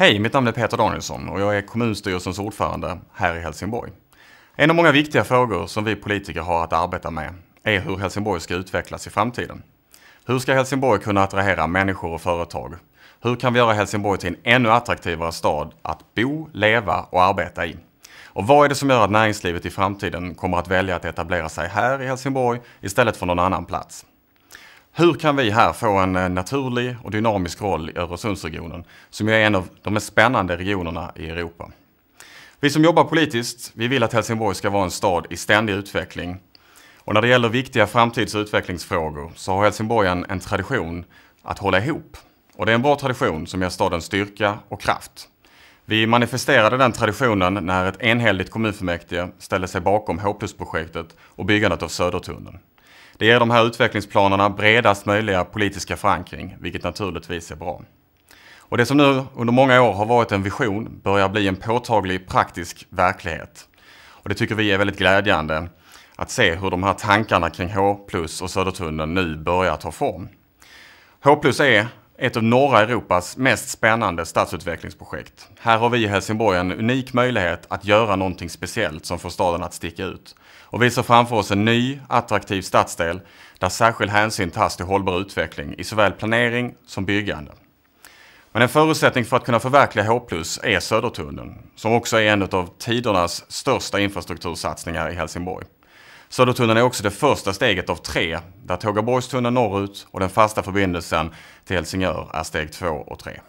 Hej, mitt namn är Peter Danielsson och jag är kommunstyrelsens ordförande här i Helsingborg. En av många viktiga frågor som vi politiker har att arbeta med är hur Helsingborg ska utvecklas i framtiden. Hur ska Helsingborg kunna attrahera människor och företag? Hur kan vi göra Helsingborg till en ännu attraktivare stad att bo, leva och arbeta i? Och vad är det som gör att näringslivet i framtiden kommer att välja att etablera sig här i Helsingborg istället för någon annan plats? Hur kan vi här få en eh, naturlig och dynamisk roll i Öresundsregionen som är en av de mest spännande regionerna i Europa? Vi som jobbar politiskt, vi vill att Helsingborg ska vara en stad i ständig utveckling. Och när det gäller viktiga framtids och utvecklingsfrågor så har Helsingborg en, en tradition att hålla ihop. Och det är en bra tradition som ger staden styrka och kraft. Vi manifesterade den traditionen när ett enhälligt kommunfullmäktige ställde sig bakom H+-projektet och byggandet av Södertunneln. Det ger de här utvecklingsplanerna bredast möjliga politiska förankring, vilket naturligtvis är bra. Och det som nu under många år har varit en vision börjar bli en påtaglig praktisk verklighet. Och det tycker vi är väldigt glädjande att se hur de här tankarna kring H och Södertunneln nu börjar ta form. H är ett av norra Europas mest spännande stadsutvecklingsprojekt. Här har vi i Helsingborg en unik möjlighet att göra någonting speciellt som får staden att sticka ut. Och vi ser framför oss en ny, attraktiv stadsdel där särskild hänsyn tas till hållbar utveckling i såväl planering som byggande. Men en förutsättning för att kunna förverkliga H+, är Södertunneln, som också är en av tidernas största infrastruktursatsningar i Helsingborg. Södertunneln är också det första steget av tre, där Tågaborgstunneln norrut och den fasta förbindelsen till Helsingör är steg två och tre.